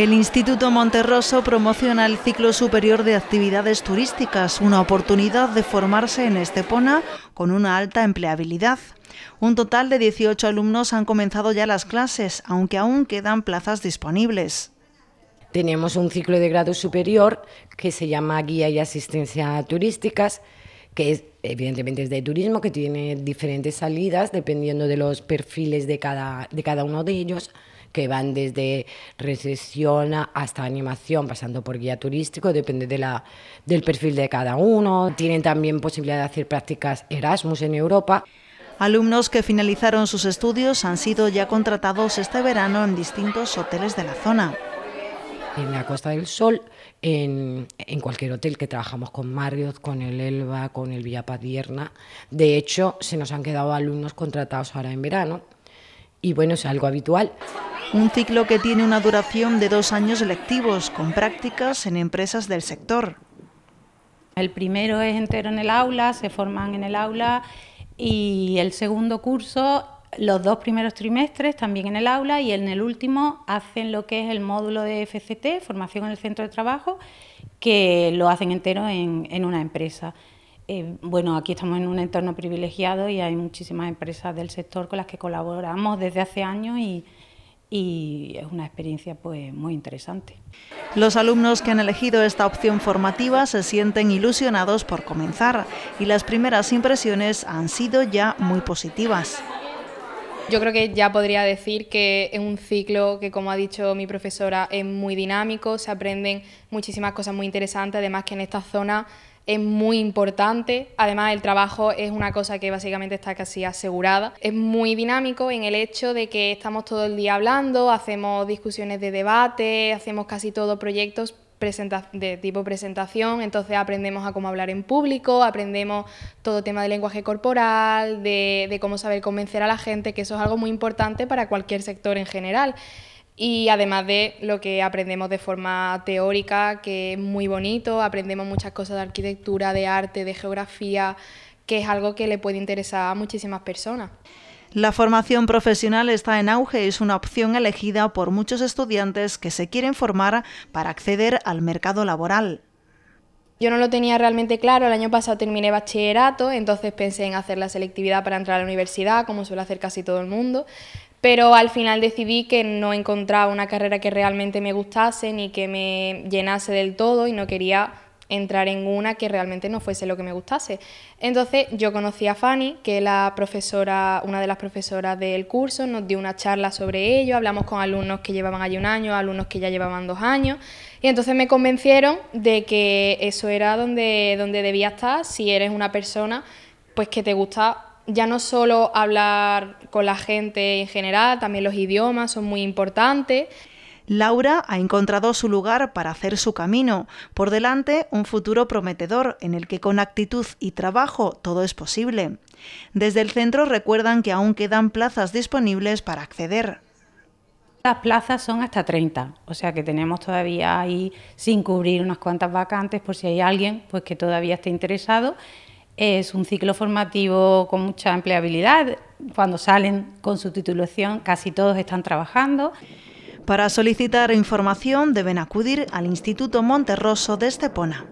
El Instituto Monterroso promociona el ciclo superior de actividades turísticas, una oportunidad de formarse en Estepona con una alta empleabilidad. Un total de 18 alumnos han comenzado ya las clases, aunque aún quedan plazas disponibles. Tenemos un ciclo de grado superior que se llama Guía y Asistencia Turísticas, que es, evidentemente es de turismo, que tiene diferentes salidas dependiendo de los perfiles de cada uno de ellos que van desde recesión hasta animación, pasando por guía turístico, depende de del perfil de cada uno. Tienen también posibilidad de hacer prácticas Erasmus en Europa. Alumnos que finalizaron sus estudios han sido ya contratados este verano en distintos hoteles de la zona. En la Costa del Sol, en, en cualquier hotel que trabajamos con Marriott, con el Elba, con el Villa Padierna. De hecho, se nos han quedado alumnos contratados ahora en verano. Y bueno, es algo habitual. Un ciclo que tiene una duración de dos años lectivos, con prácticas en empresas del sector. El primero es entero en el aula, se forman en el aula y el segundo curso los dos primeros trimestres también en el aula y en el último hacen lo que es el módulo de FCT, formación en el centro de trabajo, que lo hacen entero en, una empresa. Eh, bueno, aquí estamos en un entorno privilegiado y hay muchísimas empresas del sector con las que colaboramos desde hace años y, y es una experiencia pues muy interesante. Los alumnos que han elegido esta opción formativa se sienten ilusionados por comenzar y las primeras impresiones han sido ya muy positivas. Yo creo que ya podría decir que es un ciclo que, como ha dicho mi profesora, es muy dinámico, se aprenden muchísimas cosas muy interesantes, además que en esta zona es muy importante. Además, el trabajo es una cosa que básicamente está casi asegurada. Es muy dinámico en el hecho de que estamos todo el día hablando, hacemos discusiones de debate, hacemos casi todos proyectos de tipo presentación, entonces aprendemos a cómo hablar en público, aprendemos todo tema de lenguaje corporal, de cómo saber convencer a la gente, que eso es algo muy importante para cualquier sector en general. Y además de lo que aprendemos de forma teórica, que es muy bonito, aprendemos muchas cosas de arquitectura, de arte, de geografía, que es algo que le puede interesar a muchísimas personas. La formación profesional está en auge y es una opción elegida por muchos estudiantes que se quieren formar para acceder al mercado laboral. Yo no lo tenía realmente claro, el año pasado terminé bachillerato, entonces pensé en hacer la selectividad para entrar a la universidad, como suele hacer casi todo el mundo, pero al final decidí que no encontraba una carrera que realmente me gustase ni que me llenase del todo y no quería entrar en una que realmente no fuese lo que me gustase. Entonces yo conocí a Fanny, que es la profesora, una de las profesoras del curso, nos dio una charla sobre ello, hablamos con alumnos que llevaban allí un año, alumnos que ya llevaban dos años, y entonces me convencieron de que eso era donde, donde debía estar si eres una persona pues que te gusta ya no solo hablar con la gente en general, también los idiomas son muy importantes. Laura ha encontrado su lugar para hacer su camino. Por delante, un futuro prometedor en el que con actitud y trabajo todo es posible. Desde el centro recuerdan que aún quedan plazas disponibles para acceder. Las plazas son hasta 30, o sea que tenemos todavía ahí sin cubrir unas cuantas vacantes por si hay alguien pues que todavía esté interesado. Es un ciclo formativo con mucha empleabilidad. Cuando salen con su titulación, casi todos están trabajando. Para solicitar información deben acudir al Instituto Monterroso de Estepona.